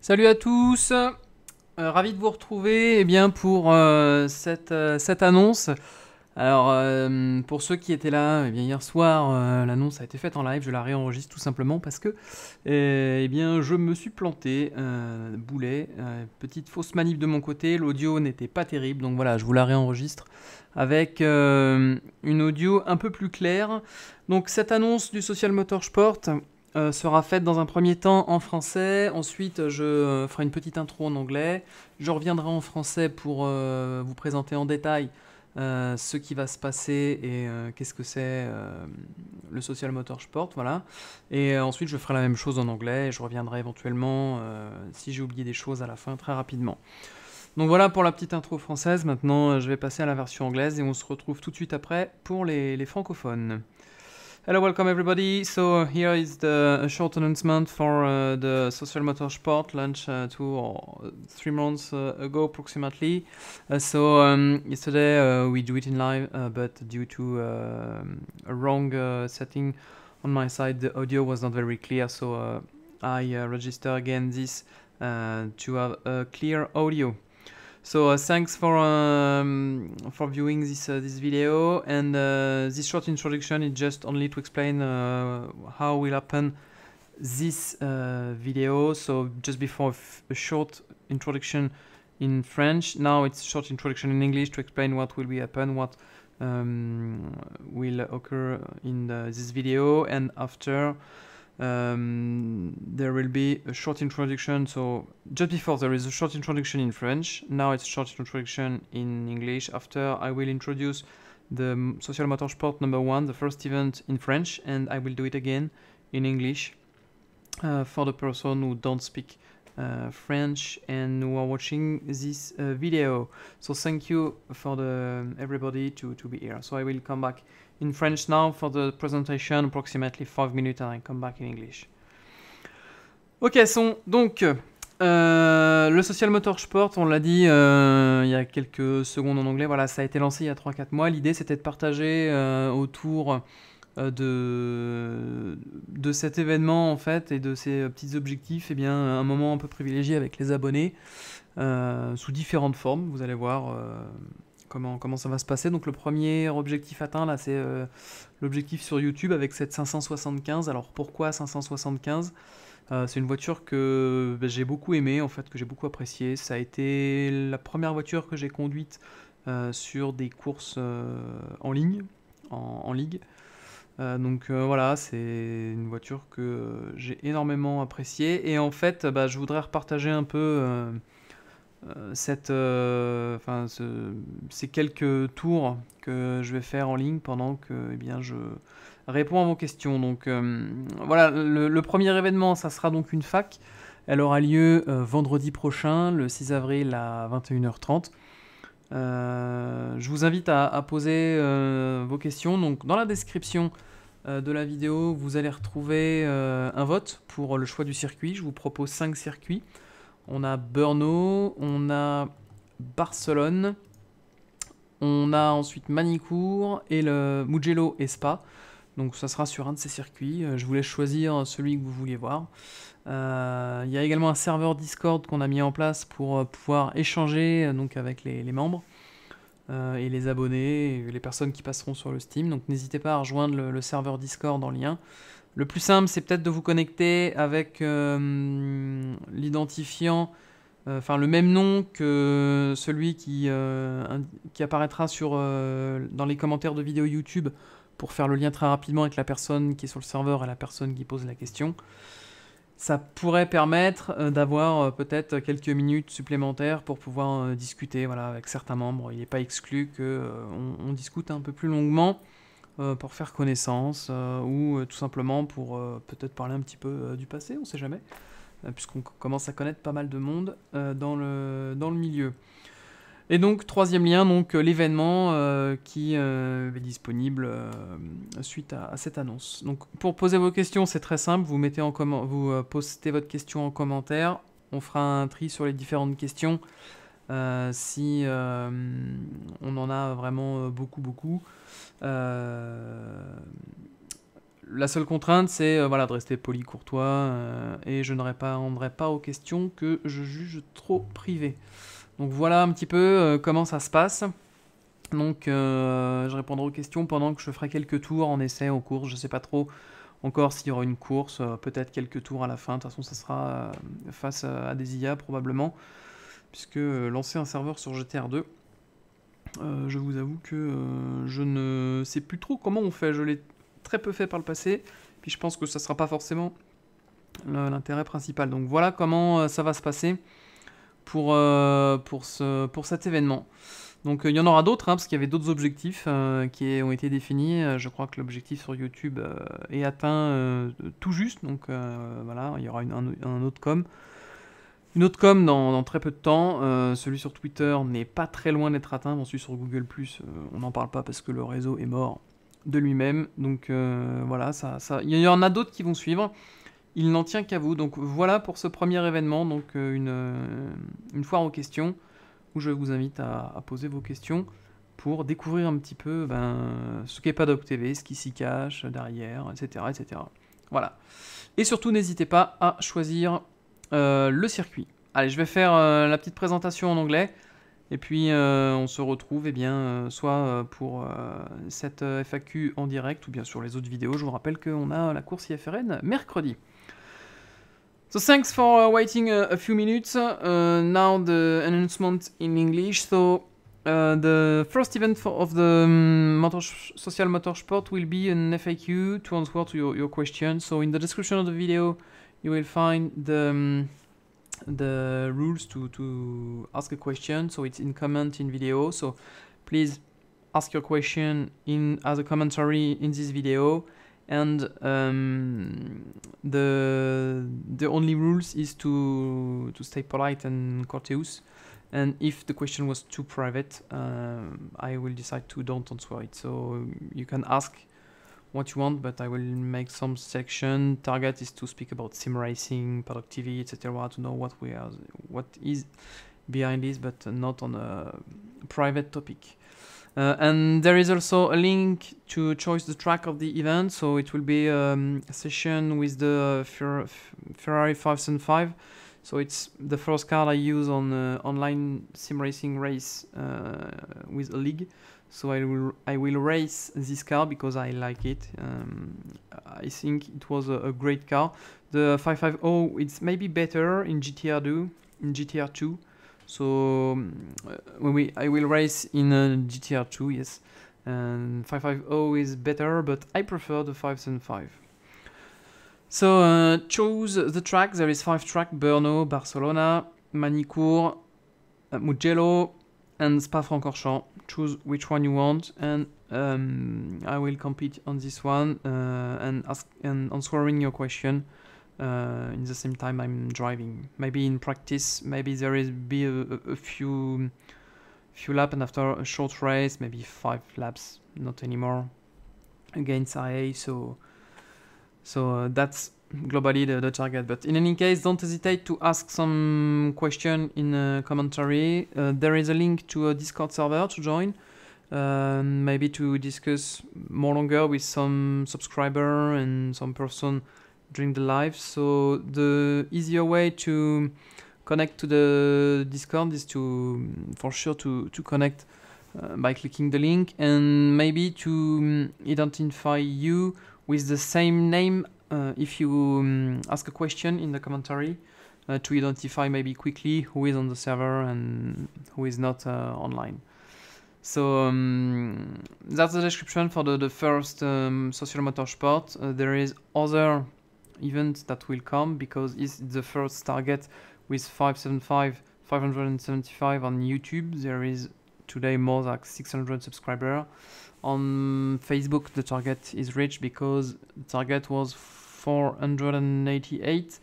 Salut à tous, euh, ravi de vous retrouver eh bien, pour euh, cette, euh, cette, annonce. Alors pour ceux qui étaient là eh bien, hier soir, l'annonce a été faite en live, je la réenregistre tout simplement parce que eh, bien, je me suis planté, boulet, petite fausse manip de mon côté, l'audio n'était pas terrible, donc voilà, je vous la réenregistre avec une audio un peu plus claire. Donc cette annonce du Social Motorsport, euh, sera faite dans un premier temps en français, ensuite je euh, ferai une petite intro en anglais, je reviendrai en français pour euh, vous présenter en détail ce qui va se passer et qu'est-ce que c'est le Social Motorsport, voilà. Et ensuite je ferai la même chose en anglais et je reviendrai éventuellement si j'ai oublié des choses à la fin très rapidement. Donc voilà pour la petite intro française, maintenant je vais passer à la version anglaise et on se retrouve tout de suite après pour les francophones. Hello, welcome everybody. So here is the short announcement for uh, the Social Motorsport launch uh, two or three months uh, ago approximately. Uh, so um, yesterday uh, we do it in live, uh, but due to um, a wrong setting on my side, the audio was not very clear. So I register again this to have a clear audio. So uh, thanks for um, for viewing this uh, this video and uh, this short introduction is just only to explain how will happen this video. So just before a short introduction in French. Now it's short introduction in English to explain what will be happen, what um, will occur in the, this video, and after um, there will be a short introduction. So just before there is a short introduction in French. Now it's short introduction in English. After I will introduce the Social Motorsport number one, the first event in French, and I will do it again in English uh, for the person who don't speak uh, French and who are watching this uh, video. So thank you for the um, everybody to, to be here. So I will come back in French now for the presentation, approximately 5 minutes and I come back in English. Ok, donc euh, le Social Motorsport, on l'a dit euh, il y a quelques secondes en anglais, voilà, ça a été lancé il y a 3-4 mois. L'idée c'était de partager euh, autour euh, de, cet événement en fait et de ces euh, petits objectifs, eh bien un moment un peu privilégié avec les abonnés euh, sous différentes formes. Vous allez voir comment, ça va se passer. Donc le premier objectif atteint là, c'est l'objectif sur YouTube avec cette 575. Alors pourquoi 575 c'est une voiture que ben, j'ai beaucoup aimée, en fait, que j'ai beaucoup appréciée. Ça a été la première voiture que j'ai conduite sur des courses en ligne, en ligue. Euh, donc euh, voilà, c'est une voiture que euh, j'ai énormément appréciée. Et en fait, bah, je voudrais repartager un peu ces quelques tours que je vais faire en ligne pendant que eh bien, je réponds à vos questions. Donc voilà, le, premier événement, ça sera donc une fac. Elle aura lieu vendredi prochain, le 6 avril à 21h30. je vous invite à, poser vos questions. dans la description euh, de la vidéo, vous allez retrouver euh, un vote pour le choix du circuit. Je vous propose 5 circuits. On a Brno, on a Barcelone, on a ensuite Manicourt et le Mugello et Spa. Donc ça sera sur un de ces circuits. Euh, je vous laisse choisir celui que vous voulez voir. il y a également un serveur Discord qu'on a mis en place pour pouvoir échanger donc, avec les membres. Euh, et les abonnés, les personnes qui passeront sur le Steam. Donc n'hésitez pas à rejoindre le, serveur Discord en lien. Le plus simple, c'est peut-être de vous connecter avec euh, l'identifiant, euh, enfin le même nom que celui qui, apparaîtra sur, dans les commentaires de vidéo YouTube pour faire le lien très rapidement avec la personne qui est sur le serveur et la personne qui pose la question ça pourrait permettre euh, d'avoir euh, peut-être quelques minutes supplémentaires pour pouvoir euh, discuter avec certains membres. Il n'est pas exclu qu'on discute un peu plus longuement pour faire connaissance ou tout simplement pour peut-être parler un petit peu du passé, on ne sait jamais, puisqu'on commence à connaître pas mal de monde dans le milieu. Et donc, troisième lien, donc euh, l'événement euh, qui euh, est disponible suite à, cette annonce. Donc, pour poser vos questions, c'est très simple. Vous, mettez en vous postez votre question en commentaire. On fera un tri sur les différentes questions si on en a vraiment beaucoup, beaucoup la seule contrainte, c'est euh, voilà, de rester poli, courtois, euh, et je ne répondrai pas aux questions que je juge trop privées. Donc voilà un petit peu euh, comment ça se passe. Donc je répondrai aux questions pendant que je ferai quelques tours en essai, en course. Je ne sais pas trop encore s'il y aura une course, peut-être quelques tours à la fin. De toute façon, ça sera face à, des IA probablement. Puisque lancer un serveur sur GTR 2, je vous avoue que je ne sais plus trop comment on fait. Je très peu fait par le passé. Puis je pense que ça ne sera pas forcément l'intérêt principal. Donc voilà comment euh, ça va se passer pour, euh, pour, ce, pour cet événement. Donc euh, il y en aura d'autres, hein, parce qu'il y avait d'autres objectifs qui ont été définis. Je crois que l'objectif sur YouTube est atteint tout juste, donc voilà, il y aura une, un, autre com. Une autre com dans, dans très peu de temps. celui sur Twitter n'est pas très loin d'être atteint. Bon, celui sur Google, on n'en parle pas parce que le réseau est mort de lui-même. Donc euh, voilà, ça, il y en a d'autres qui vont suivre. Il n'en tient qu'à vous. Donc voilà pour ce premier événement, donc euh, une, euh, une, foire aux questions, où je vous invite à, poser vos questions pour découvrir un petit peu ben, ce qu'est Paddock TV, ce qui s'y cache derrière, etc. etc. Voilà. Et surtout, n'hésitez pas à choisir le circuit. Allez, je vais faire la petite présentation en anglais. Et puis euh, on se retrouve eh bien, euh, soit euh, pour cette FAQ en direct ou bien sur les autres vidéos. Je vous rappelle qu'on a la course IFRN mercredi. So thanks for uh, waiting uh, a, few minutes. Uh, now the announcement in English. So uh, the first event of the um, motor social motorsport will be an FAQ to answer to your, questions. question. So in the description of the video you will find the... Um, the rules to, to ask a question. So it's in comment in video. So please ask your question in as a commentary in this video. And um, the the only rules is to to stay polite and courteous. And if the question was too private, um, I will decide to don't answer it. So you can ask what you want, but I will make some section. Target is to speak about sim racing, productivity, etc. to know what we are, what is behind this, but not on a private topic. Uh, and there is also a link to choose the track of the event, so it will be um, a session with the Fer Ferrari 5005. So it's the first car I use on uh, online sim racing race uh, with a league so I will I will race this car because I like it. Um, I think it was a, a, great car. The 550 it's maybe better in GTR 2 in GTR 2. So um, uh, when we I will race in uh, GTR 2 yes, and 550 is better, but I prefer the 575. So uh, choose the track. There is five track: Brno, Barcelona, Manicourt, uh, Mugello, and Spa-Francorchamps. Choose which one you want, and um, I will compete on this one uh, and ask and answering your question uh, in the same time I'm driving. Maybe in practice, maybe there is be a, a few few laps, and after a short race, maybe five laps, not anymore against IA. So so uh, that's globally the, the, target. But in any case, don't hesitate to ask some question in a commentary. Uh, there is a link to a Discord server to join, um, maybe to discuss more longer with some subscriber and some person during the live. So the easier way to connect to the Discord is to, for sure, to, to connect uh, by clicking the link and maybe to um, identify you with the same name uh, if you um, ask a question in the commentary uh, to identify maybe quickly who is on the server and who is not uh, online. So um, that's the description for the, the first um, social motorsport. Uh, there is other events that will come because it's the first target with 575 575 on YouTube. There is today more than 600 subscribers. On Facebook, the target is reached because the target was 488,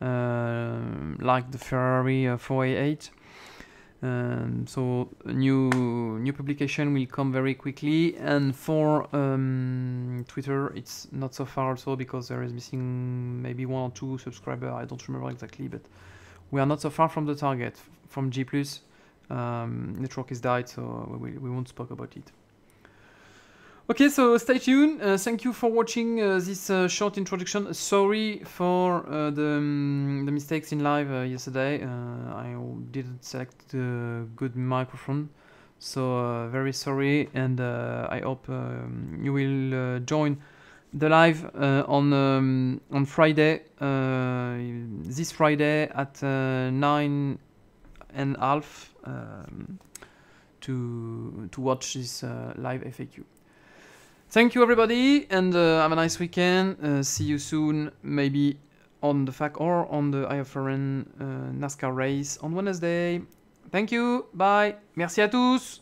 uh, like the Ferrari uh, 488. Um, so new new publication will come very quickly and for um, Twitter it's not so far also because there is missing maybe one or two subscriber I don't remember exactly but we are not so far from the target from G plus um, network is died, so we, we won't talk about it. Okay, so stay tuned. Uh, thank you for watching uh, this uh, short introduction. Sorry for uh, the, um, the mistakes in live uh, yesterday. Uh, I didn't select the good microphone, so very sorry. And I hope um, you will join the live on um, on Friday, this Friday at 9 and a half um, to, to watch this uh, live FAQ. Thank you, everybody, and uh, have a nice weekend. Uh, see you soon, maybe on the FAC or on the IFRN NASCAR race on Wednesday. Thank you, bye, merci à tous!